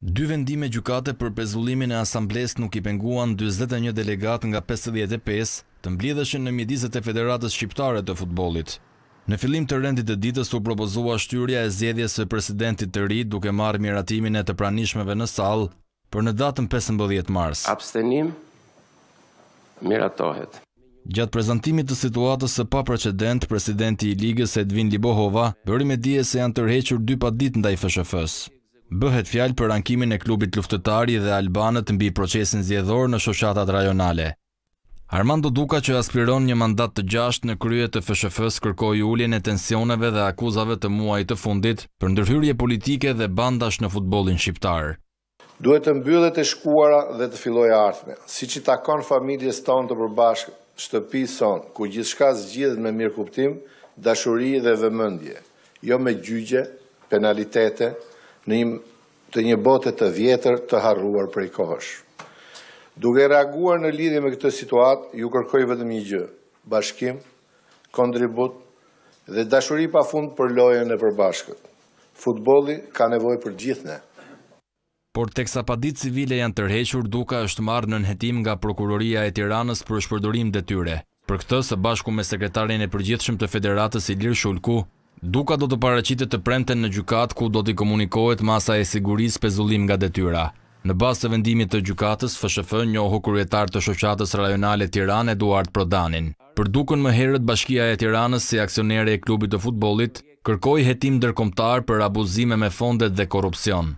Dy vendime gjukate për prezullimin e asambles nuk i penguan 21 delegat nga 55 të mblidheshen në midizet e federatës shqiptare të futbolit. Në filim të rendit të ditës u propozua shtyria e zjedhjes e presidentit të rrit duke marë miratimin e të pranishmeve në salë për në datën 15 mars. Abstenim, miratohet. Gjatë prezentimit të situatës së pa precedent, presidenti i ligës Edvin Libohova bërë me dje se janë tërhequr dy pa dit në da fëshëfës bëhet fjalë për ankimin e klubit luftetari dhe albanët mbi procesin zgjedhor në shoqatat rajonale. Armando Duka që aspiron një mandat të gjashtë në krye të FSHF-s kërkoi uljen e tensioneve dhe akuzave të muajit të fundit për ndërhyrje politike dhe bandash në futbollin shqiptar. Duhet të mbyllet e shkuara dhe të filloj artme, si që takon familjes tonë të përbashkë, shtëpi sonë, ku gjithë shka zgjidhë me mirë kuptim, dashuri dhe vëmëndje, jo me gjygje, penalitete, imë të një botët të vjetër të harruar për i kohësh. Duke reaguar në lidhje me këtë situatë, ju kërkoj vëdëm një gjë, bashkim, kontribut dhe dashuri pa fund për lojën e përbashkët. Futboli ka nevoj për gjithne. Por teksa padit civile janë tërhequr duka është marrë në nëhetim nga Prokuroria e Tiranës për shpërdorim dhe tyre. Për këtë, së bashku me sekretarin e përgjithshëm të Federatës Ilir Shulku, Duka do të paracitet të prenten në gjukat ku do t'i komunikohet masa e siguris për zullim nga detyra. Në basë të vendimit të gjukatës, FSHF njohu kërjetar të shoqatës rajonale Tiran Eduard Prodanin. Për dukën më herët, bashkia e Tiranës si aksionere e klubit të futbolit, kërkoj jetim dërkomtar për abuzime me fondet dhe korupcion.